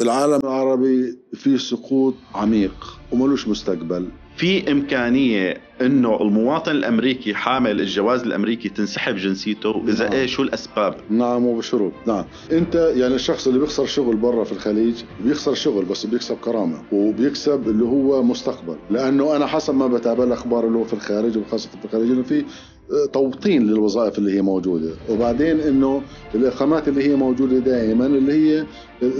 العالم العربي في سقوط عميق وملوش مستقبل في إمكانية أنه المواطن الأمريكي حامل الجواز الأمريكي تنسحب جنسيته إذا نعم. إيه شو الأسباب نعم وبشروط نعم أنت يعني الشخص اللي بيخسر شغل برا في الخليج بيخسر شغل بس بيكسب كرامة وبيكسب اللي هو مستقبل لأنه أنا حسب ما بتابع الأخبار اللي هو في الخارج وخاصة في الخليج إنه في توطين للوظائف اللي هي موجوده وبعدين انه الاقامات اللي هي موجوده دائما اللي هي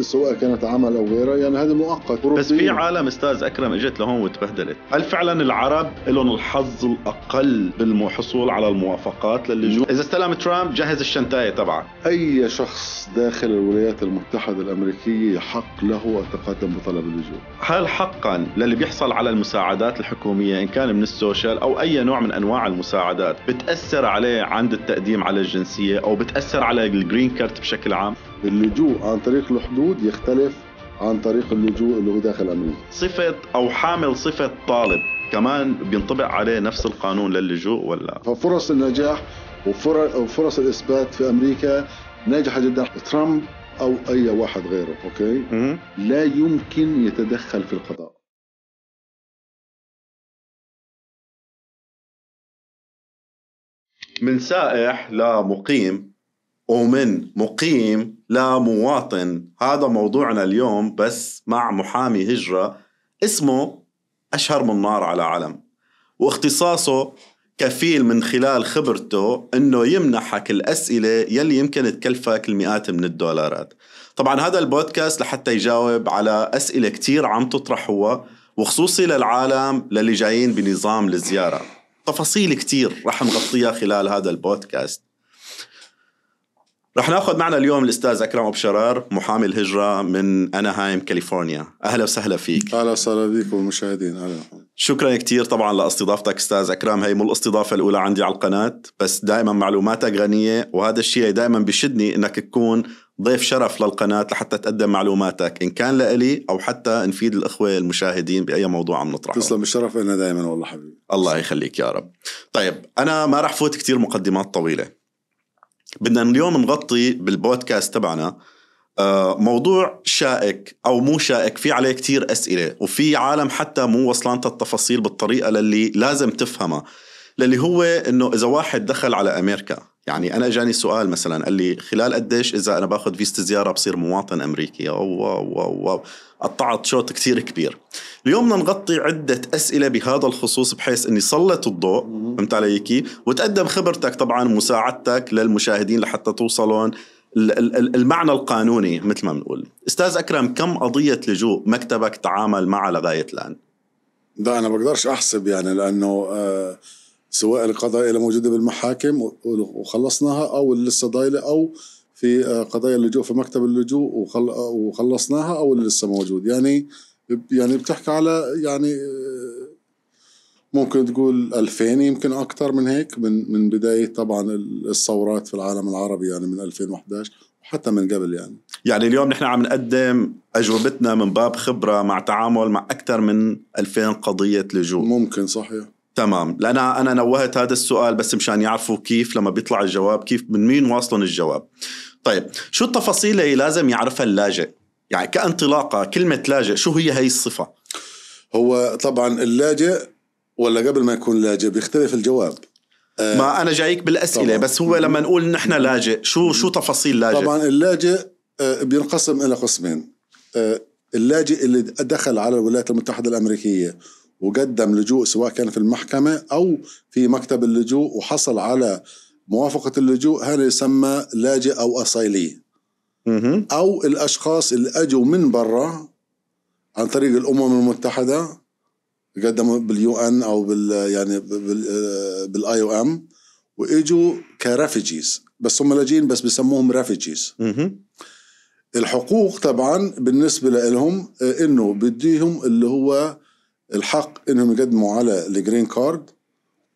سواء كانت عمل او غيرها يعني هذا مؤقت بس في عالم استاذ اكرم اجت لهون وتبهدلت هل فعلا العرب لهم الحظ الاقل بالحصول على الموافقات للجوء اذا استلم ترامب جهز الشنتايه تبعك اي شخص داخل الولايات المتحده الامريكيه حق له التقدم بطلب اللجوء هل حقا للي بيحصل على المساعدات الحكوميه ان كان من السوشيال او اي نوع من انواع المساعدات بتاثر عليه عند التقديم على الجنسيه او بتاثر على الجرين كارت بشكل عام اللجوء عن طريق الحدود يختلف عن طريق اللجوء اللي هو داخل امريكا صفه او حامل صفه طالب كمان بينطبق عليه نفس القانون للجوء ولا ففرص النجاح وفرص الاثبات في امريكا ناجحه جدا ترامب او اي واحد غيره اوكي م- لا يمكن يتدخل في القضاء من سائح لمقيم ومن مقيم لمواطن هذا موضوعنا اليوم بس مع محامي هجرة اسمه أشهر من نار على علم واختصاصه كفيل من خلال خبرته انه يمنحك الاسئله يلي يمكن تكلفك المئات من الدولارات. طبعا هذا البودكاست لحتى يجاوب على اسئله كتير عم تطرحوها وخصوصي للعالم للي جايين بنظام الزياره. تفاصيل كتير راح نغطيها خلال هذا البودكاست رح ناخذ معنا اليوم الاستاذ اكرم ابو شرار محامي الهجره من اناهايم كاليفورنيا اهلا وسهلا فيك اهلا وسهلا فيك والمشاهدين اهلا شكرا كثير طبعا لاستضافتك استاذ اكرم هي مو الاستضافه الاولى عندي على القناه بس دائما معلوماتك غنيه وهذا الشيء دائما بشدني انك تكون ضيف شرف للقناة لحتى تقدم معلوماتك إن كان لإلي أو حتى نفيد الأخوة المشاهدين بأي موضوع عم نطرحه تسلم الشرف لنا دائما والله حبيبي الله يخليك يا رب طيب أنا ما رح فوت كتير مقدمات طويلة بدنا اليوم نغطي بالبودكاست تبعنا آه، موضوع شائك أو مو شائك في عليه كتير أسئلة وفي عالم حتى مو وصلانت التفاصيل بالطريقة للي لازم تفهمها للي هو إنه إذا واحد دخل على أمريكا يعني انا اجاني سؤال مثلا قال لي خلال قديش اذا انا باخذ فيزا زياره بصير مواطن امريكي واو واو واو قطعت شوط كثير كبير اليوم بدنا نغطي عده اسئله بهذا الخصوص بحيث اني صلت الضوء فهمت علي كيف وتقدم خبرتك طبعا مساعدتك للمشاهدين لحتى توصلون المعنى القانوني مثل ما بنقول استاذ اكرم كم قضيه لجوء مكتبك تعامل معها لغايه الان ده انا بقدرش احسب يعني لانه آه سواء القضايا اللي موجوده بالمحاكم وخلصناها او اللي لسه ضايله او في آه، قضايا اللجوء في مكتب اللجوء آه، وخلصناها او اللي لسه موجود يعني يعني بتحكي على يعني آه، ممكن تقول 2000 يمكن اكثر من هيك من من بدايه طبعا الثورات في العالم العربي يعني من 2011 وحتى من قبل يعني يعني اليوم نحن عم نقدم اجوبتنا من باب خبره مع تعامل مع اكثر من 2000 قضيه لجوء ممكن صحيح تمام لأن أنا نوهت هذا السؤال بس مشان يعرفوا كيف لما بيطلع الجواب كيف من مين واصلهم الجواب طيب شو التفاصيل اللي لازم يعرفها اللاجئ يعني كانطلاقة كلمة لاجئ شو هي هي الصفة هو طبعا اللاجئ ولا قبل ما يكون لاجئ بيختلف الجواب آه، ما انا جايك بالاسئله طبعاً. بس هو لما نقول نحن لاجئ شو شو تفاصيل لاجئ طبعا اللاجئ آه، بينقسم الى قسمين آه، اللاجئ اللي دخل على الولايات المتحده الامريكيه وقدم لجوء سواء كان في المحكمة أو في مكتب اللجوء وحصل على موافقة اللجوء هذا يسمى لاجئ أو أصيلي أو الأشخاص اللي أجوا من برا عن طريق الأمم المتحدة قدموا باليو ان او بال يعني بالاي او ام واجوا كرافجيز بس هم لاجئين بس بسموهم رافجيز الحقوق طبعا بالنسبه لهم انه بديهم اللي هو الحق انهم يقدموا على الجرين كارد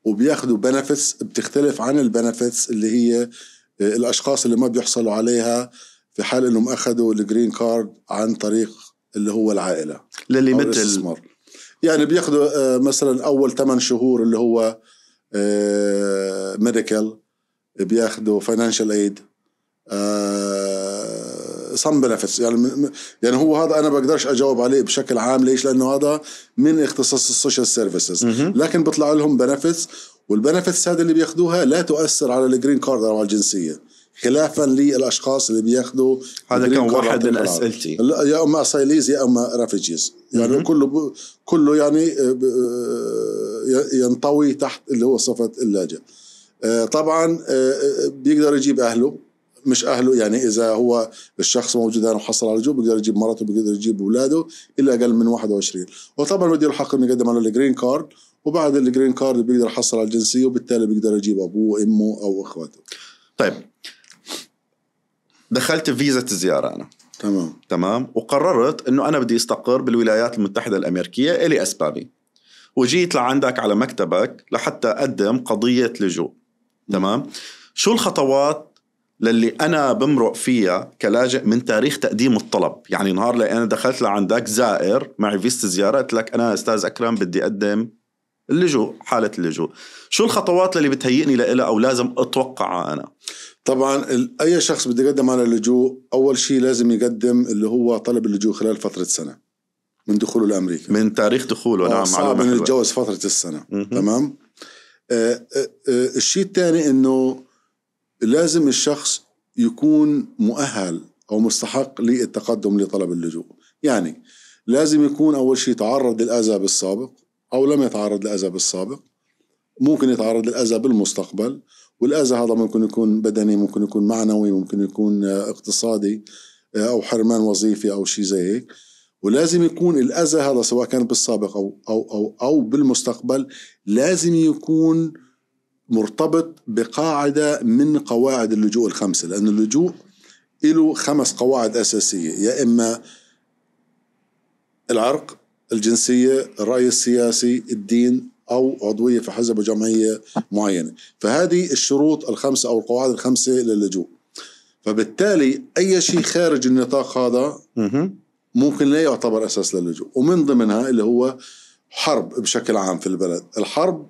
وبياخذوا بنفيتس بتختلف عن البنفيتس اللي هي آه، الاشخاص اللي ما بيحصلوا عليها في حال انهم اخذوا الجرين كارد عن طريق اللي هو العائله للي مثل يعني بياخذوا آه، مثلا اول 8 شهور اللي هو ميديكال بياخذوا فاينانشال ايد سم بنفس يعني يعني هو هذا انا بقدرش اجاوب عليه بشكل عام ليش لانه هذا من اختصاص السوشيال سيرفيسز لكن بيطلع لهم بنفس والبنفس هذه اللي بياخذوها لا تؤثر على الجرين كارد او على الجنسيه خلافا للاشخاص اللي بياخذوا هذا كان واحد من اسئلتي يا اما اسايليز يا اما رافيجيز يعني م-م. كله ب... كله يعني آه، آه، ينطوي تحت اللي هو صفه اللاجئ آه، طبعا بيقدر يجيب اهله مش اهله يعني اذا هو الشخص موجود هنا يعني وحصل على جوب بيقدر يجيب مراته بيقدر يجيب اولاده الا اقل من 21 وطبعا بده الحق انه يقدم على الجرين كارد وبعد الجرين كارد بيقدر يحصل على الجنسيه وبالتالي بيقدر يجيب ابوه وامه او اخواته طيب دخلت فيزا الزياره انا تمام تمام وقررت انه انا بدي استقر بالولايات المتحده الامريكيه الي اسبابي وجيت لعندك على مكتبك لحتى اقدم قضيه لجوء تمام شو الخطوات للي انا بمرق فيها كلاجئ من تاريخ تقديم الطلب يعني نهار اللي انا دخلت لعندك زائر معي فيست زياره قلت لك انا استاذ اكرم بدي اقدم اللجوء حاله اللجوء شو الخطوات اللي بتهيئني لها او لازم اتوقعها انا طبعا اي شخص بده يقدم على اللجوء اول شيء لازم يقدم اللي هو طلب اللجوء خلال فتره سنه من دخوله لامريكا من تاريخ دخوله نعم آه، صعب انه يتجاوز فتره السنه م-م. تمام آه آه آه الشيء الثاني انه لازم الشخص يكون مؤهل أو مستحق للتقدم لطلب اللجوء يعني لازم يكون أول شيء تعرض للأذى بالسابق أو لم يتعرض للاذى بالسابق ممكن يتعرض للأذى بالمستقبل والأذى هذا ممكن يكون بدني ممكن يكون معنوي ممكن يكون اقتصادي آه، أو حرمان وظيفي أو شيء زي هيك ولازم يكون الأذى هذا سواء كان بالسابق أو أو أو أو بالمستقبل لازم يكون مرتبط بقاعدة من قواعد اللجوء الخمسة لأن اللجوء له خمس قواعد أساسية يا إما العرق الجنسية الرأي السياسي الدين أو عضوية في حزب وجمعية معينة فهذه الشروط الخمسة أو القواعد الخمسة للجوء فبالتالي أي شيء خارج النطاق هذا ممكن لا يعتبر أساس للجوء ومن ضمنها اللي هو حرب بشكل عام في البلد الحرب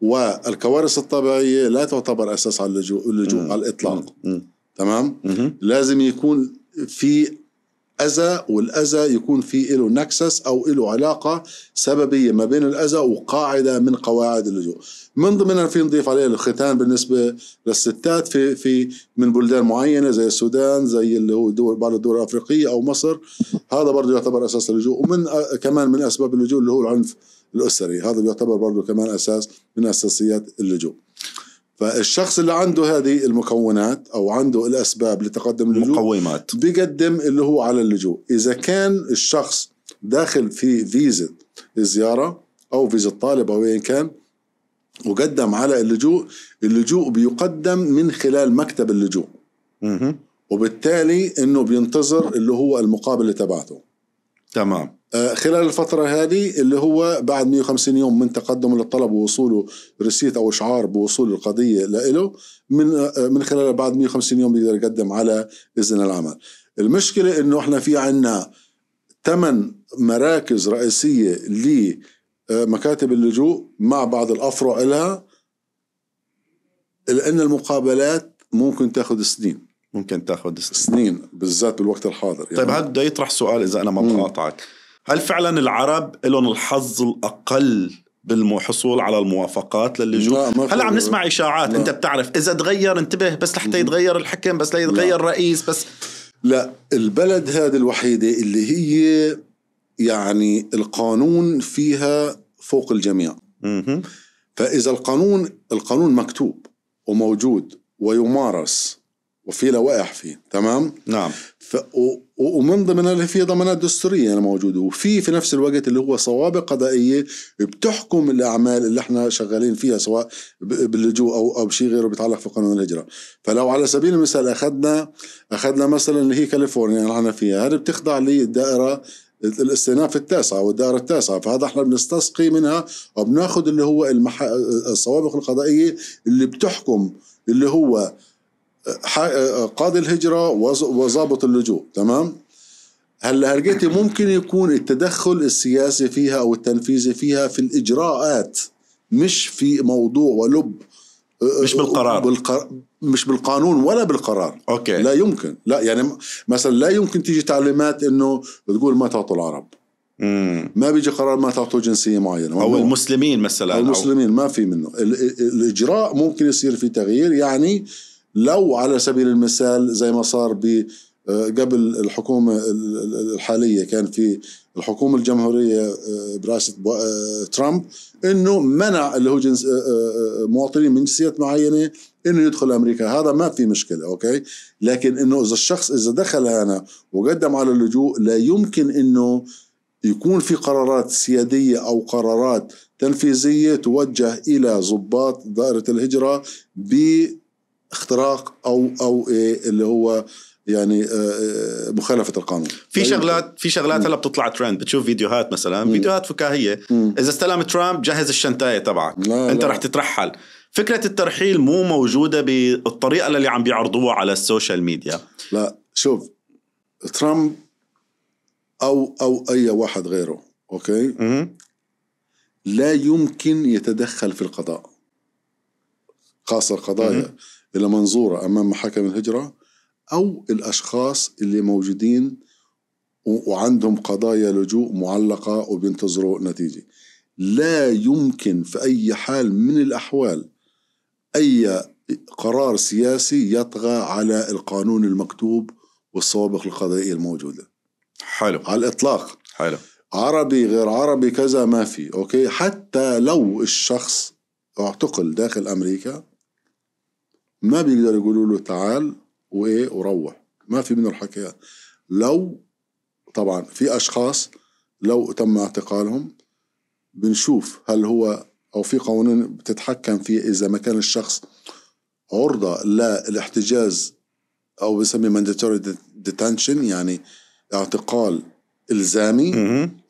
والكوارث الطبيعيه لا تعتبر اساس على اللجوء, اللجوء على الاطلاق تمام لازم يكون في اذى والاذى يكون في له نكسس او له علاقه سببيه ما بين الاذى وقاعده من قواعد اللجوء من ضمنها في نضيف عليه الختان بالنسبه للستات في في من بلدان معينه زي السودان زي اللي هو دول بعض الدول الافريقيه او مصر هذا برضه يعتبر اساس اللجوء ومن كمان من اسباب اللجوء اللي هو العنف الأسري هذا بيعتبر برضه كمان أساس من أساسيات اللجوء فالشخص اللي عنده هذه المكونات او عنده الاسباب لتقدم اللجوء مقومات بيقدم اللي هو على اللجوء اذا كان الشخص داخل في فيزا الزياره او فيزا الطالب او ايا كان وقدم على اللجوء اللجوء بيقدم من خلال مكتب اللجوء وبالتالي انه بينتظر اللي هو المقابله تبعته تمام آه، خلال الفترة هذه اللي هو بعد 150 يوم من تقدم للطلب ووصوله ريسيت أو إشعار بوصول القضية لإله من آه، من خلال بعد 150 يوم بيقدر يقدم على إذن العمل المشكلة إنه إحنا في عنا ثمان مراكز رئيسية لمكاتب آه، اللجوء مع بعض الأفرع لها لأن المقابلات ممكن تاخذ سنين ممكن تاخذ سنين, سنين بالذات بالوقت الحاضر طيب، يعني. طيب هذا بده يطرح سؤال إذا أنا ما بقاطعك هل فعلا العرب لهم الحظ الاقل بالحصول على الموافقات للجوء هلا عم نسمع اشاعات لا. انت بتعرف اذا تغير انتبه بس لحتى يتغير الحكم بس ليتغير رئيس بس لا البلد هذه الوحيده اللي هي يعني القانون فيها فوق الجميع م -م. فاذا القانون القانون مكتوب وموجود ويمارس وفي لوائح فيه تمام نعم ف... و... ومن ضمن اللي فيه ضمانات دستوريه انا يعني موجوده وفي في نفس الوقت اللي هو سوابق قضائيه بتحكم الاعمال اللي احنا شغالين فيها سواء باللجوء او او بشيء غيره بيتعلق في قانون الهجره فلو على سبيل المثال اخذنا اخذنا مثلا اللي هي كاليفورنيا اللي احنا فيها هذه بتخضع للدائره الاستئناف التاسعة والدائرة التاسعة فهذا احنا بنستسقي منها وبناخذ اللي هو المح... السوابق القضائية اللي بتحكم اللي هو آه، آه، قاضي الهجرة وظابط اللجوء تمام هلا لقيتي ممكن يكون التدخل السياسي فيها او التنفيذي فيها في الاجراءات مش في موضوع ولب آه، مش بالقرار بالقر... مش بالقانون ولا بالقرار اوكي لا يمكن لا يعني مثلا لا يمكن تيجي تعليمات انه تقول ما تعطوا العرب مم. ما بيجي قرار ما تعطوا جنسيه معينه او المسلمين مثلا او المسلمين ما في منه ال... الاجراء ممكن يصير في تغيير يعني آه لو على سبيل المثال زي ما صار ب آه، قبل الحكومة الحالية كان في الحكومة الجمهورية آه، برئاسة آه، ترامب انه منع اللي هو جنس مواطنين من جنسيات معينة انه يدخل امريكا هذا ما في مشكلة اوكي لكن انه اذا الشخص اذا دخل هنا وقدم على اللجوء لا يمكن انه يكون في قرارات سيادية أو قرارات تنفيذية توجه إلى ضباط دائرة الهجرة ب اختراق او او إيه اللي هو يعني آه، آه، مخالفه القانون في يعني شغلات في شغلات هلا بتطلع ترند بتشوف فيديوهات مثلا مم. فيديوهات فكاهيه مم. اذا استلم ترامب جهز الشنتايه تبعك انت رح تترحل فكره الترحيل مو موجوده بالطريقه اللي عم بيعرضوها على السوشيال ميديا لا شوف ترامب او او اي واحد غيره اوكي مم. لا يمكن يتدخل في القضاء خاصه القضايا إلى منظورة أمام محاكم الهجرة أو الأشخاص اللي موجودين وعندهم قضايا لجوء معلقة وبينتظروا نتيجة لا يمكن في أي حال من الأحوال أي قرار سياسي يطغى على القانون المكتوب والسوابق القضائية الموجودة حلو على الإطلاق حلو عربي غير عربي كذا ما في أوكي حتى لو الشخص اعتقل داخل أمريكا ما بيقدر يقولوا له تعال وايه وروح ما في منه الحكي لو طبعا في اشخاص لو تم اعتقالهم بنشوف هل هو او في قوانين بتتحكم فيه اذا ما كان الشخص عرضه للاحتجاز او بنسميه mandatory detention يعني اعتقال الزامي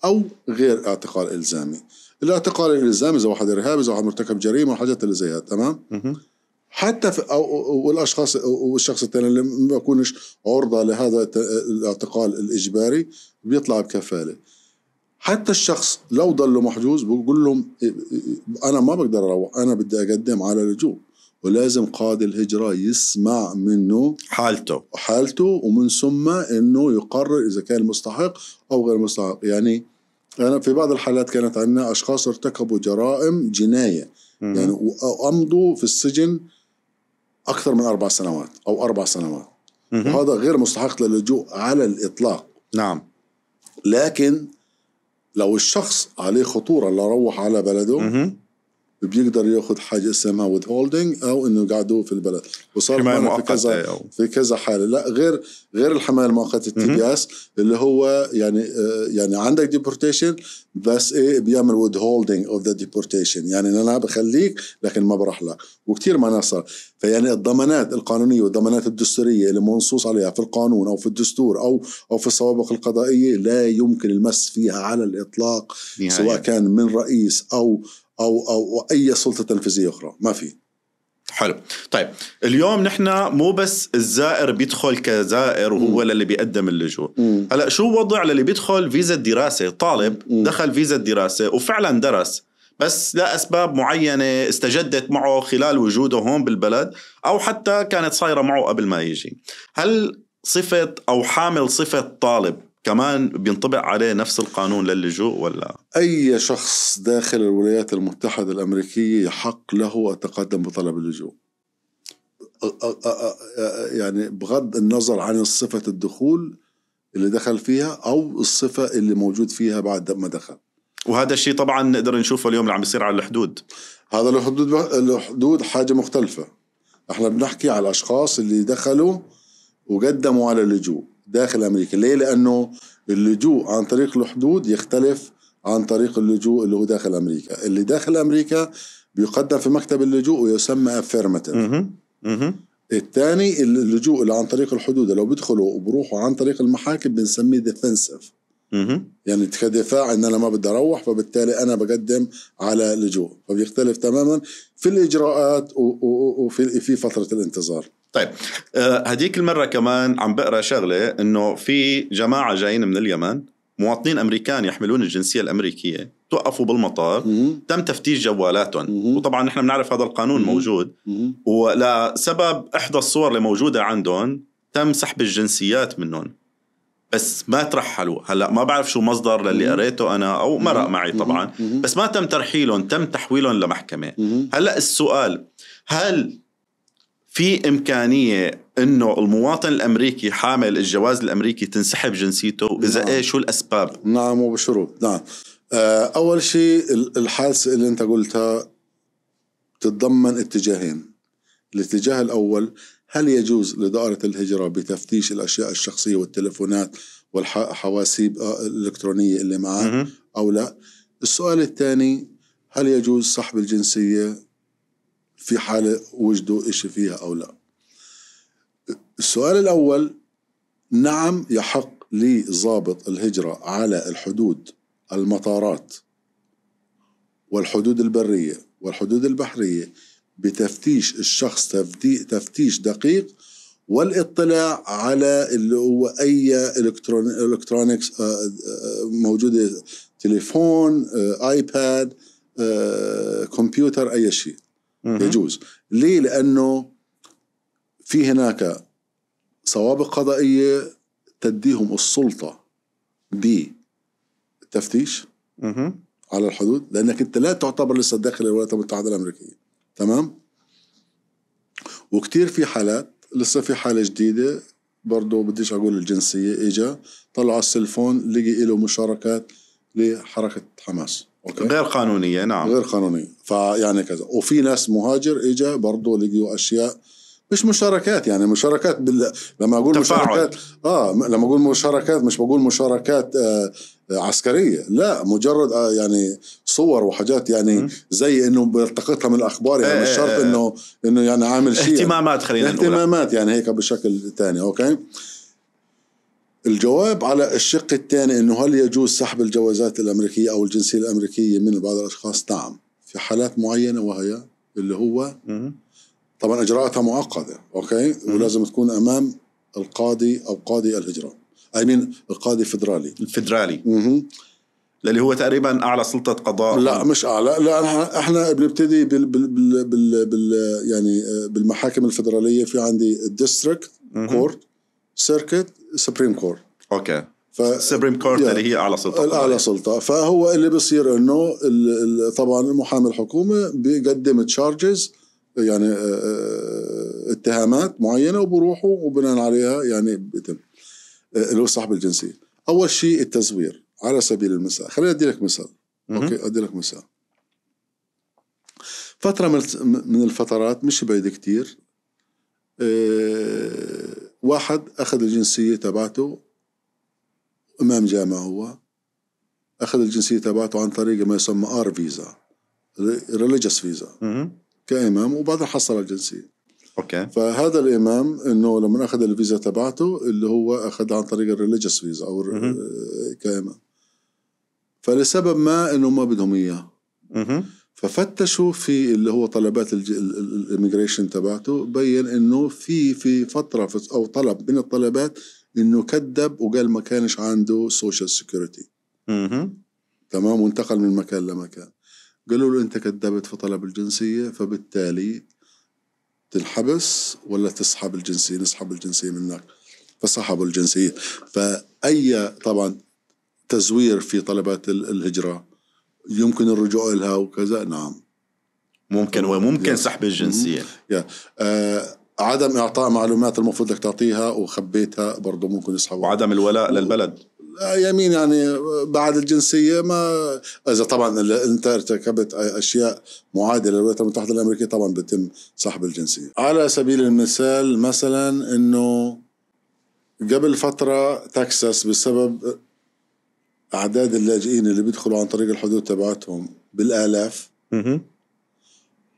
او غير اعتقال الزامي الاعتقال الالزامي اذا واحد ارهابي اذا واحد مرتكب جريمه والحاجات اللي زيها تمام حتى في أو والاشخاص والشخص الثاني اللي ما يكونش عرضه لهذا الاعتقال الاجباري بيطلع بكفاله حتى الشخص لو ضل محجوز بقول لهم إيه- إيه- إيه، انا ما بقدر اروح انا بدي اقدم على لجوء ولازم قاضي الهجرة يسمع منه حالته حالته ومن ثم انه يقرر اذا كان مستحق او غير مستحق يعني انا في بعض الحالات كانت عندنا اشخاص ارتكبوا جرائم جنايه يعني وامضوا في السجن أكثر من أربع سنوات أو أربع سنوات وهذا غير مستحق للجوء على الإطلاق نعم لكن لو الشخص عليه خطورة لروح على بلده مم. بيقدر ياخذ حاجه اسمها ويذهولدنج او انه قعدوه في البلد وصار حمايه في كذا أو. في كذا حاله لا غير غير الحمايه المؤقته التي بي اس اللي هو يعني آه يعني عندك ديبورتيشن بس ايه بيعمل ويذهولدنج اوف ذا ديبورتيشن يعني انا بخليك لكن ما بروح لك وكثير ما صار فيعني الضمانات القانونيه والضمانات الدستوريه اللي منصوص عليها في القانون او في الدستور او او في السوابق القضائيه لا يمكن المس فيها على الاطلاق نهاية. سواء كان من رئيس او او او اي سلطه تنفيذيه اخرى ما في حلو طيب اليوم نحن مو بس الزائر بيدخل كزائر وهو مم. للي بيقدم اللجوء هلا شو وضع للي بيدخل فيزا دراسه طالب مم. دخل فيزا دراسه وفعلا درس بس لاسباب معينه استجدت معه خلال وجوده هون بالبلد او حتى كانت صايره معه قبل ما يجي هل صفه او حامل صفه طالب كمان بينطبق عليه نفس القانون للجوء ولا اي شخص داخل الولايات المتحده الامريكيه يحق له التقدم بطلب اللجوء يعني بغض النظر عن صفه الدخول اللي دخل فيها او الصفه اللي موجود فيها بعد ما دخل وهذا الشيء طبعا نقدر نشوفه اليوم اللي عم يصير على الحدود هذا الحدود الحدود حاجه مختلفه احنا بنحكي على الاشخاص اللي دخلوا وقدموا على اللجوء داخل أمريكا ليه؟ لأنه اللجوء عن طريق الحدود يختلف عن طريق اللجوء اللي هو داخل أمريكا اللي داخل أمريكا بيقدم في مكتب اللجوء ويسمى affirmative الثاني اللجوء اللي عن طريق الحدود لو بيدخلوا وبروحوا عن طريق المحاكم بنسميه ديفنسيف يعني كدفاع ان انا ما بدي اروح فبالتالي انا بقدم على لجوء فبيختلف تماما في الاجراءات وفي في فتره الانتظار طيب آه، هديك المره كمان عم بقرا شغله انه في جماعه جايين من اليمن مواطنين امريكان يحملون الجنسيه الامريكيه توقفوا بالمطار مم. تم تفتيش جوالاتهم مم. وطبعا نحن بنعرف هذا القانون مم. موجود ولسبب احدى الصور اللي موجوده عندهم تم سحب الجنسيات منهم بس ما ترحلوا هلا ما بعرف شو مصدر للي قريته انا او مرق معي طبعا بس ما تم ترحيلهم تم تحويلهم لمحكمه هلا السؤال هل في امكانيه انه المواطن الامريكي حامل الجواز الامريكي تنسحب جنسيته اذا نعم. ايه شو الاسباب نعم وبشروط نعم آه، اول شيء الحاله اللي انت قلتها تتضمن اتجاهين الاتجاه الاول هل يجوز لدائره الهجره بتفتيش الاشياء الشخصيه والتلفونات والحواسيب آه، الالكترونيه اللي معاه او لا السؤال الثاني هل يجوز سحب الجنسيه في حالة وجدوا إشي فيها أو لا السؤال الأول نعم يحق لضابط الهجرة على الحدود المطارات والحدود البرية والحدود البحرية بتفتيش الشخص تفتيش دقيق والاطلاع على اللي هو اي الكترونكس آه، آه، موجوده تليفون آه، ايباد كمبيوتر اي شيء يجوز ليه لانه في هناك سوابق قضائيه تديهم السلطه بتفتيش على الحدود لانك انت لا تعتبر لسه داخل الولايات المتحده الامريكيه تمام وكتير في حالات لسه في حاله جديده برضه بديش اقول الجنسيه اجا طلعوا السلفون لقي له مشاركات لحركه حماس أوكي. غير قانونيه نعم غير قانونيه فيعني كذا وفي ناس مهاجر اجى برضه لقيوا اشياء مش مشاركات يعني مشاركات بال... لما اقول تفاعل. مشاركات اه لما اقول مشاركات مش بقول مشاركات آه عسكريه لا مجرد آه يعني صور وحاجات يعني زي انه بلتقطها من الاخبار يعني إيه، مش شرط إيه، إيه. انه انه يعني عامل شيء اهتمامات خلينا نقول اهتمامات يعني هيك بشكل ثاني اوكي الجواب على الشق الثاني انه هل يجوز سحب الجوازات الامريكيه او الجنسيه الامريكيه من بعض الاشخاص؟ نعم في حالات معينه وهي اللي هو طبعا اجراءاتها معقده اوكي ولازم تكون امام القاضي او قاضي الهجره اي مين القاضي الفدرالي الفدرالي اها اللي هو تقريبا اعلى سلطه قضاء لا مش اعلى لا احنا بنبتدي بال, بال, بال, بال, بال يعني آه، بالمحاكم الفدراليه في عندي الديستريكت كورت سيركت سبريم كورت اوكي ف... سبريم كورت يعني اللي هي اعلى سلطه الاعلى سلطه فهو اللي بصير انه طبعا المحامي الحكومه بيقدم تشارجز يعني آه، آه، اتهامات معينه وبروحوا وبناء عليها يعني بيتم آه، اللي هو صاحب الجنسيه اول شيء التزوير على سبيل المثال خليني ادي لك مثال اوكي ادي لك مثال فتره من الفترات مش بعيد كتير اه واحد أخذ الجنسية تبعته إمام جامعة هو أخذ الجنسية تبعته عن طريق ما يسمى آر فيزا ريليجيوس فيزا كإمام وبعدها حصل الجنسية اوكي فهذا الامام انه لما اخذ الفيزا تبعته اللي هو اخذها عن طريق الريليجيوس فيزا او كامام فلسبب ما انه ما بدهم اياه ففتشوا في اللي هو طلبات الاميجريشن تبعته بين انه في في فتره في او طلب من الطلبات انه كذب وقال ما كانش عنده سوشيال سيكوريتي تمام وانتقل من مكان لمكان قالوا له انت كذبت في طلب الجنسيه فبالتالي تنحبس ولا تسحب الجنسيه نسحب الجنسيه منك فسحبوا الجنسيه فاي طبعا تزوير في طلبات الهجره يمكن الرجوع لها وكذا نعم ممكن وممكن سحب الجنسيه يا. آه عدم اعطاء معلومات المفروض لك تعطيها وخبيتها برضه ممكن يسحبوا وعدم الولاء و... للبلد يمين يعني بعد الجنسيه ما اذا طبعا انت ارتكبت اشياء معادله للولايات المتحده الامريكيه طبعا بتم سحب الجنسيه على سبيل المثال مثلا انه قبل فتره تكساس بسبب اعداد اللاجئين اللي بيدخلوا عن طريق الحدود تبعتهم بالالاف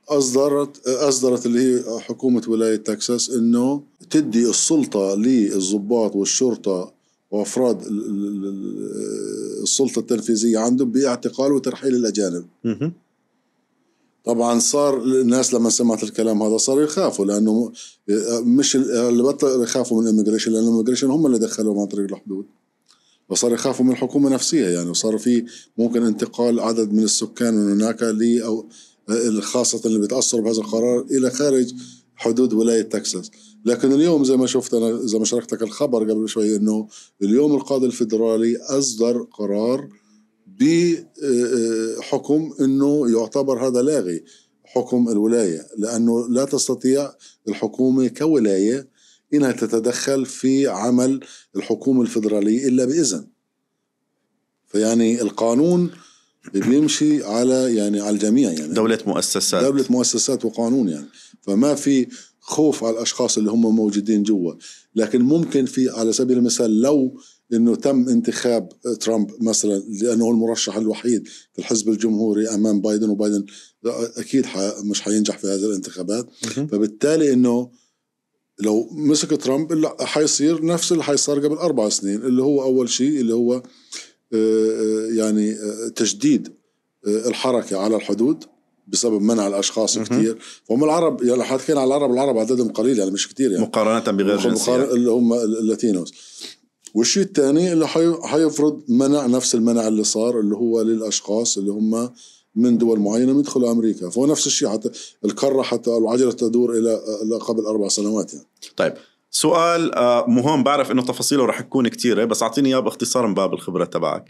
اصدرت اصدرت اللي هي حكومه ولايه تكساس انه تدي السلطه للضباط والشرطه وافراد السلطه التنفيذيه عندهم باعتقال وترحيل الاجانب طبعا صار الناس لما سمعت الكلام هذا صاروا يخافوا لانه مش اللي بطل يخافوا من الاميجريشن لانه الاميجريشن هم اللي دخلوهم عن طريق الحدود وصار يخافوا من الحكومه نفسها يعني وصار في ممكن انتقال عدد من السكان من هناك ل او خاصه اللي بيتاثروا بهذا القرار الى خارج حدود ولايه تكساس لكن اليوم زي ما شفت انا زي ما شاركتك الخبر قبل شوي انه اليوم القاضي الفدرالي اصدر قرار بحكم انه يعتبر هذا لاغي حكم الولايه لانه لا تستطيع الحكومه كولايه انها تتدخل في عمل الحكومه الفدراليه الا باذن فيعني القانون بيمشي على يعني على الجميع يعني دولة مؤسسات دولة مؤسسات وقانون يعني فما في خوف على الاشخاص اللي هم موجودين جوا لكن ممكن في على سبيل المثال لو انه تم انتخاب ترامب مثلا لانه هو المرشح الوحيد في الحزب الجمهوري امام بايدن وبايدن اكيد مش حينجح في هذه الانتخابات فبالتالي انه لو مسك ترامب اللي حيصير نفس اللي حيصير قبل اربع سنين اللي هو اول شيء اللي هو آه، يعني آه، تجديد آه، الحركه على الحدود بسبب منع الاشخاص كثير فهم العرب يعني حكينا على العرب العرب عددهم قليل يعني مش كثير يعني مقارنه بغير جنسيه اللي هم اللاتينوس والشيء الثاني اللي حيفرض منع نفس المنع اللي صار اللي هو للاشخاص اللي هم من دول معينه بيدخلوا امريكا فهو نفس الشيء حتى الكره حتى العجله تدور الى قبل اربع سنوات يعني طيب سؤال آه، مهم بعرف انه تفاصيله رح تكون كثيره بس اعطيني اياه باختصار من باب الخبره تبعك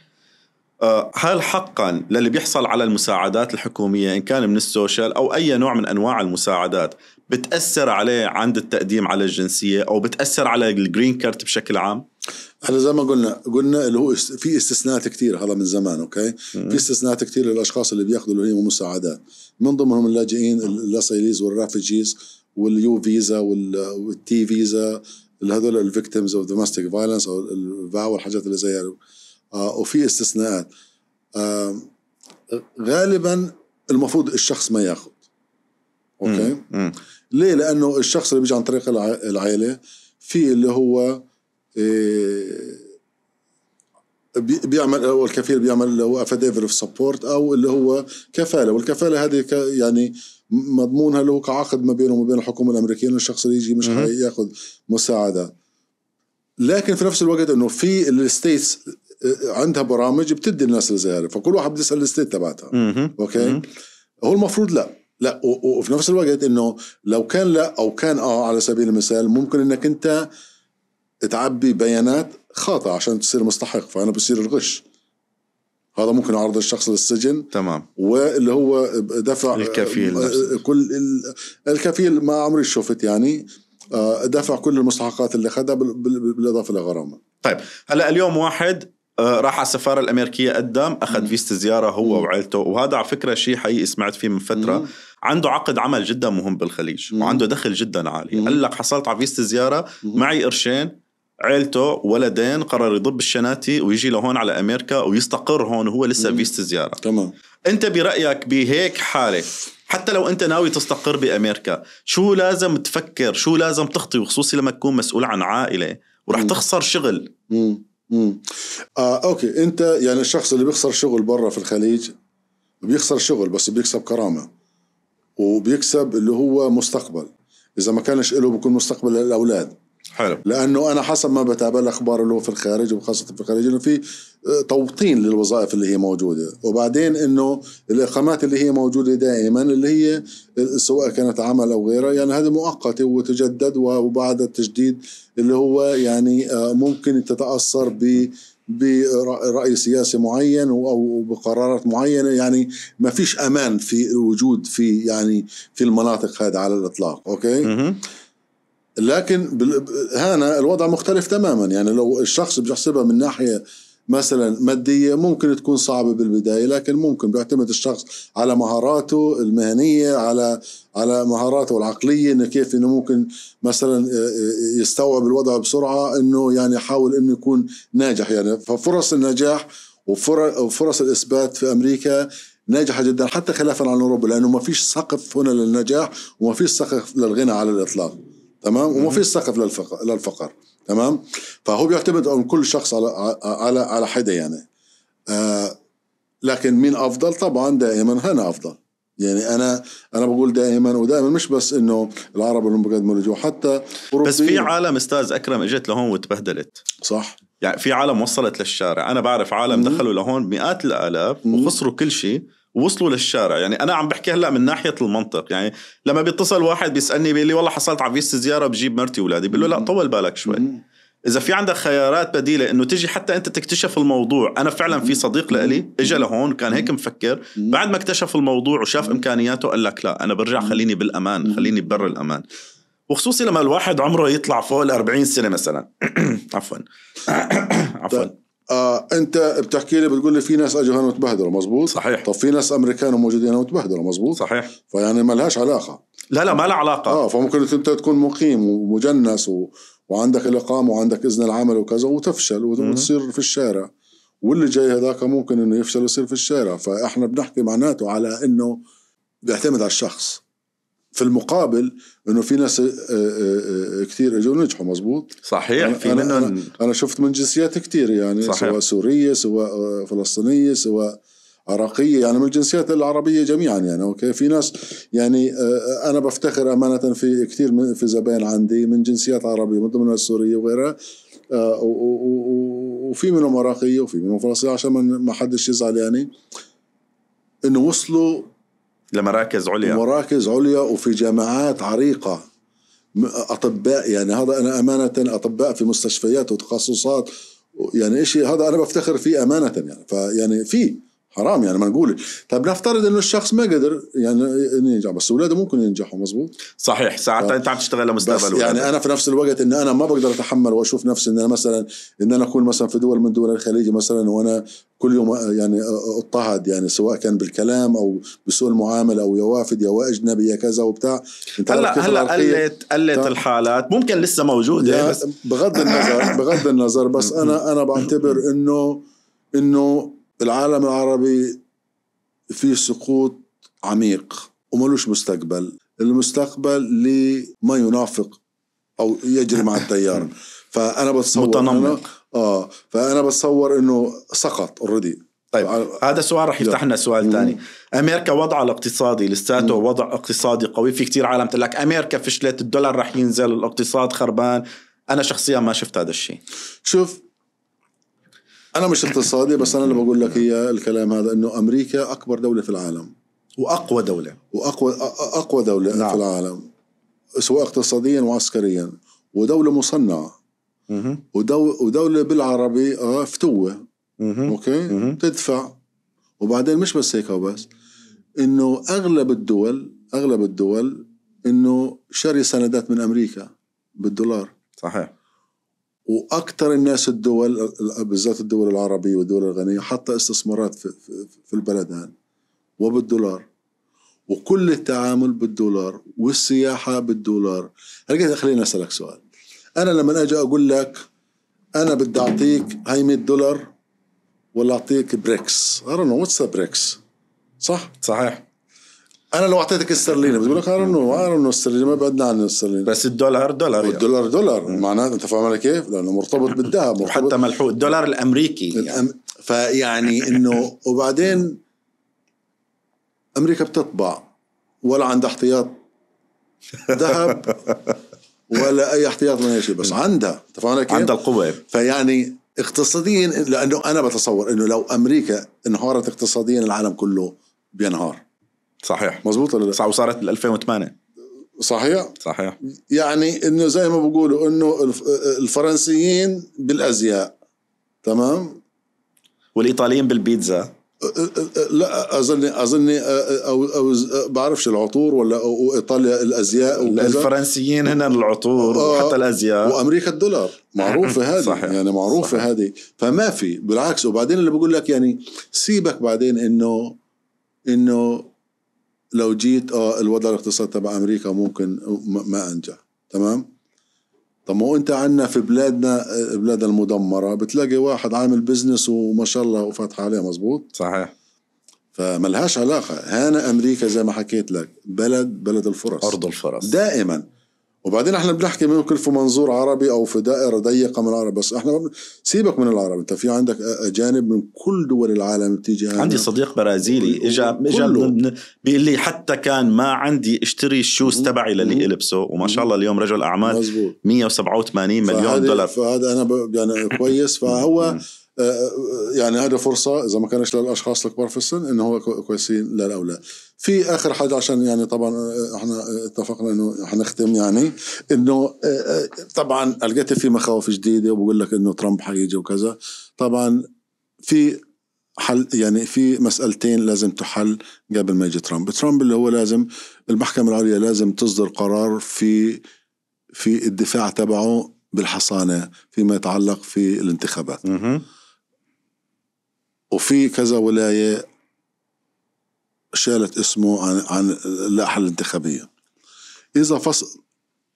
آه، هل حقا للي بيحصل على المساعدات الحكوميه ان كان من السوشيال او اي نوع من انواع المساعدات بتاثر عليه عند التقديم على الجنسيه او بتاثر على الجرين كارت بشكل عام هلا زي ما قلنا قلنا اللي هو في استثناءات كثير هذا من زمان اوكي في استثناءات كثير للاشخاص اللي بياخذوا اللي هي مساعدات من ضمنهم اللاجئين الاسيليز والرافجيز واليو فيزا والتي فيزا هذول الفيكتيمز اوف دوميستيك فايلنس او الفاو والحاجات اللي زي هذول آه، وفي استثناءات غالبا المفروض الشخص ما ياخذ اوكي مم. مم. ليه لانه الشخص اللي بيجي عن طريق العائله في اللي هو آه، بيعمل او الكفيل بيعمل اللي هو افاديفر اوف سبورت او اللي هو كفاله والكفاله هذه يعني مضمونها اللي هو كعقد ما بينه وما بين الحكومه الامريكيه الشخص اللي يجي مش ياخذ مساعده لكن في نفس الوقت انه في الستيتس آه، عندها برامج بتدي الناس اللي زي فكل واحد بده يسال الستيت تبعتها اوكي هو المفروض لا لا وفي نفس الوقت انه لو كان لا او كان اه على سبيل المثال ممكن انك انت تعبي بيانات خاطئه عشان تصير مستحق فانا بصير الغش هذا ممكن يعرض الشخص للسجن تمام واللي هو دفع الكفيل آه، كل الكفيل ما عمري شفت يعني آه، دفع كل المستحقات اللي خدها بالاضافه لغرامه طيب هلا اليوم واحد آه، راح على السفاره الامريكيه قدم اخذ فيزا زياره هو وعيلته وهذا على فكره شيء حقيقي سمعت فيه من فتره مم. عنده عقد عمل جدا مهم بالخليج مم. وعنده دخل جدا عالي قال لك حصلت على فيزا زياره معي قرشين عيلته ولدين قرر يضب الشناتي ويجي لهون على امريكا ويستقر هون وهو لسه فيزا زياره تمام انت برايك بهيك حاله حتى لو انت ناوي تستقر بامريكا شو لازم تفكر شو لازم تخطي وخصوصي لما تكون مسؤول عن عائله ورح تخسر شغل مم. آه اوكي انت يعني الشخص اللي بيخسر شغل برا في الخليج بيخسر شغل بس بيكسب كرامه وبيكسب اللي هو مستقبل اذا ما كانش له بيكون مستقبل للاولاد حلو لانه انا حسب ما بتابع الاخبار اللي هو في الخارج وخاصه في الخارج انه في آه، توطين للوظائف اللي هي موجوده وبعدين انه الاقامات اللي هي موجوده دائما اللي هي آه، سواء كانت عمل او غيرها يعني هذه مؤقته وتجدد وبعد التجديد اللي هو يعني آه، ممكن تتاثر ب برأي سياسي معين أو بقرارات معينة يعني ما فيش أمان في الوجود في يعني في المناطق هذه على الإطلاق أوكي؟ لكن هنا الوضع مختلف تماما يعني لو الشخص بيحسبها من ناحيه مثلا مادية ممكن تكون صعبة بالبداية لكن ممكن بيعتمد الشخص على مهاراته المهنية على على مهاراته العقلية انه كيف انه ممكن مثلا آه، آه، يستوعب الوضع بسرعة انه يعني يحاول انه يكون ناجح يعني ففرص النجاح وفرص الاثبات في امريكا ناجحة جدا حتى خلافا عن اوروبا لانه ما فيش سقف هنا للنجاح وما فيش سقف للغنى على الاطلاق تمام وما في سقف للفقر للفقر تمام فهو بيعتمد أن كل شخص على على على حدا يعني آه لكن مين افضل طبعا دائما انا افضل يعني انا انا بقول دائما ودائما مش بس انه العرب اللي بيقدموا لجوء حتى بس في عالم استاذ اكرم اجت لهون وتبهدلت صح يعني في عالم وصلت للشارع انا بعرف عالم مم. دخلوا لهون مئات الالاف وخسروا كل شيء وصلوا للشارع يعني انا عم بحكي هلا من ناحيه المنطق يعني لما بيتصل واحد بيسالني بيقول لي والله حصلت على فيزا زياره بجيب مرتي واولادي بقول له لا طول بالك شوي اذا في عندك خيارات بديله انه تجي حتى انت تكتشف الموضوع انا فعلا في صديق لإلي اجى لهون كان هيك مفكر بعد ما اكتشف الموضوع وشاف امكانياته قال لك لا انا برجع خليني بالامان خليني ببر الامان وخصوصي لما الواحد عمره يطلع فوق ال 40 سنه مثلا عفوا عفوا طيب. آه انت بتحكي لي بتقول لي في ناس اجوا هنا وتبهدلوا مزبوط صحيح طب في ناس امريكان موجودين هنا وتبهدلوا مزبوط صحيح فيعني ما لهاش علاقه لا لا ما لها علاقه اه فممكن انت تكون مقيم ومجنس و... وعندك الاقامه وعندك اذن العمل وكذا وتفشل وتصير في الشارع واللي جاي هذاك ممكن انه يفشل ويصير في الشارع فاحنا بنحكي معناته على انه بيعتمد على الشخص في المقابل انه في ناس آه، آه، آه، كثير اجوا نجحوا مزبوط صحيح أنا في أنا, أنا, انا شفت من جنسيات كثير يعني صحيح. سواء سوريه سواء فلسطينيه سواء عراقيه يعني من الجنسيات العربيه جميعا يعني اوكي في ناس يعني انا بفتخر امانه في كثير من في زباين عندي من جنسيات عربيه من ضمنها السوريه وغيرها وفي منهم عراقيه وفي منهم فلسطينيه عشان ما حدش يزعل يعني انه وصلوا لمراكز عليا مراكز عليا وفي جامعات عريقة أطباء يعني هذا أنا أمانة أطباء في مستشفيات وتخصصات يعني إشي هذا أنا بفتخر فيه أمانة يعني فيعني في حرام يعني ما نقول طيب نفترض انه الشخص ما قدر يعني انه ينجح بس اولاده ممكن ينجحوا مزبوط صحيح ساعات انت عم تشتغل لمستقبل بس يعني انا في نفس الوقت ان انا ما بقدر اتحمل واشوف نفسي ان انا مثلا ان انا اكون مثلا في دول من دول الخليج مثلا وانا كل يوم يعني اضطهد يعني سواء كان بالكلام او بسوء المعامله او يا وافد يا اجنبي يا كذا وبتاع هلا هلا قلت قلت طيب. الحالات ممكن لسه موجوده يعني بس بغض النظر بغض النظر بس انا انا بعتبر انه انه العالم العربي في سقوط عميق وملوش مستقبل المستقبل لما ينافق او يجري مع التيار فانا بتصور متنمق اه فانا بتصور انه سقط اوريدي طيب هذا السؤال رح يفتح لنا سؤال ثاني امريكا وضعها الاقتصادي لساته وضع اقتصادي قوي في كتير عالم تقول لك امريكا فشلت الدولار رح ينزل الاقتصاد خربان انا شخصيا ما شفت هذا الشيء شوف انا مش اقتصادي بس انا اللي بقول لك اياه الكلام هذا انه امريكا اكبر دوله في العالم واقوى دوله واقوى اقوى دوله نعم. في العالم سواء اقتصاديا وعسكريا ودوله مصنعه ودو ودوله بالعربي اه فتوه اوكي تدفع وبعدين مش بس هيك وبس انه اغلب الدول اغلب الدول انه شري سندات من امريكا بالدولار صحيح واكثر الناس الدول بالذات الدول العربيه والدول الغنيه حتى استثمارات في, في, في البلد وبالدولار وكل التعامل بالدولار والسياحه بالدولار هلقيت خليني اسالك سؤال انا لما اجي اقول لك انا بدي اعطيك هاي 100 دولار ولا اعطيك بريكس I don't know بريكس صح؟ صحيح انا لو اعطيتك استرليني بتقول لك انا نو استرليني ما بعدنا عن استرليني بس الدولار دولار يعني. يعني. دولار معناته انت فاهم علي كيف؟ لانه مرتبط بالذهب وحتى ملحوق الدولار الامريكي يعني. فيعني انه وبعدين امريكا بتطبع ولا عندها احتياط ذهب ولا اي احتياط من اي شيء بس عندها انت فاهم علي كيف؟ عندها القوه فيعني اقتصاديا لانه انا بتصور انه لو امريكا انهارت اقتصاديا العالم كله بينهار صحيح مزبوط ولا لا وصارت 2008 صحيح صحيح يعني انه زي ما بقولوا انه الفرنسيين بالازياء تمام والايطاليين بالبيتزا لا اظني اظني او او بعرفش العطور ولا أو ايطاليا الازياء الفرنسيين هنا العطور آه، وحتى الازياء وامريكا الدولار معروفه هذه صحيح يعني معروفه صحيح هذه فما في بالعكس وبعدين اللي بقول لك يعني سيبك بعدين انه انه لو جيت اه الوضع الاقتصادي تبع امريكا ممكن ما انجح تمام طب ما انت عندنا في بلادنا آه، بلادنا المدمره بتلاقي واحد عامل بزنس وما شاء الله وفاتح عليه مزبوط صحيح فملهاش علاقه هنا امريكا زي ما حكيت لك بلد بلد الفرص ارض الفرص دائما وبعدين احنا بنحكي ممكن في منظور عربي او في دائره ضيقه من العرب بس احنا سيبك من العرب انت في عندك اجانب من كل دول العالم بتيجي عندي صديق برازيلي اجى اجى بيقول لي حتى كان ما عندي اشتري الشوز تبعي للي البسه وما شاء الله اليوم رجل اعمال مزبوط. 187 مليون دولار فهذا انا يعني كويس فهو يعني هذا فرصة إذا ما كانش للأشخاص الكبار في السن إنه هو كويسين للأولاد في آخر حاجة عشان يعني طبعا آه، إحنا اتفقنا إنه حنختم يعني إنه آه، آه، طبعا لقيت في مخاوف جديدة وبقول لك إنه ترامب حيجي وكذا طبعا في حل يعني في مسألتين لازم تحل قبل ما يجي ترامب ترامب اللي هو لازم المحكمة العليا لازم تصدر قرار في في الدفاع تبعه بالحصانة فيما يتعلق في الانتخابات وفي كذا ولايه شالت اسمه عن عن اللائحه الانتخابيه اذا فصل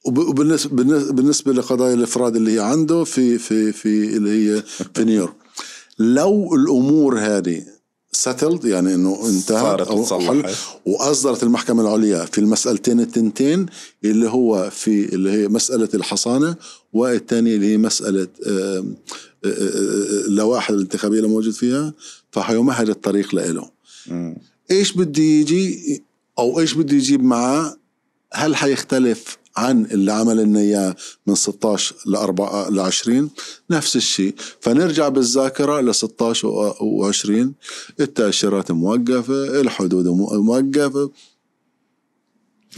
وبالنسبه بالنسبه لقضايا الافراد اللي هي عنده في في في اللي هي في نيويورك لو الامور هذه ستلد يعني انه انتهت او حل واصدرت المحكمه العليا في المسالتين التنتين اللي هو في اللي هي مساله الحصانه والثانيه اللي هي مساله اللوائح الانتخابيه اللي موجود فيها فحيمهد الطريق لإله ايش بده يجي او ايش بده يجيب معاه هل حيختلف عن اللي عمل لنا اياه من 16 ل 4 ل 20 نفس الشيء فنرجع بالذاكره ل 16 و20 التاشيرات موقفه الحدود موقفه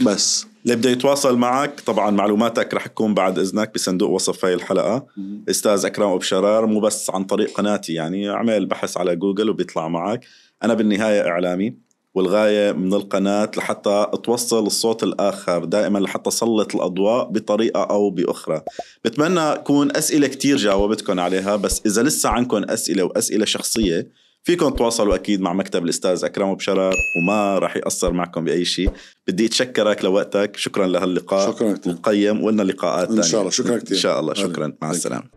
بس اللي بده يتواصل معك طبعا معلوماتك رح تكون بعد اذنك بصندوق وصف هاي الحلقه استاذ اكرم ابو شرار مو بس عن طريق قناتي يعني اعمل بحث على جوجل وبيطلع معك انا بالنهايه اعلامي والغايه من القناه لحتى توصل الصوت الاخر دائما لحتى سلط الاضواء بطريقه او باخرى بتمنى تكون اسئله كتير جاوبتكم عليها بس اذا لسه عندكم اسئله واسئله شخصيه فيكم تتواصلوا اكيد مع مكتب الاستاذ اكرم بشرر وما راح ياثر معكم باي شيء بدي اتشكرك لوقتك شكرا لهاللقاء شكرا كثير قيم ولنا لقاءات ان شاء الله شكرا كثير ان شاء الله شكرا مع السلامه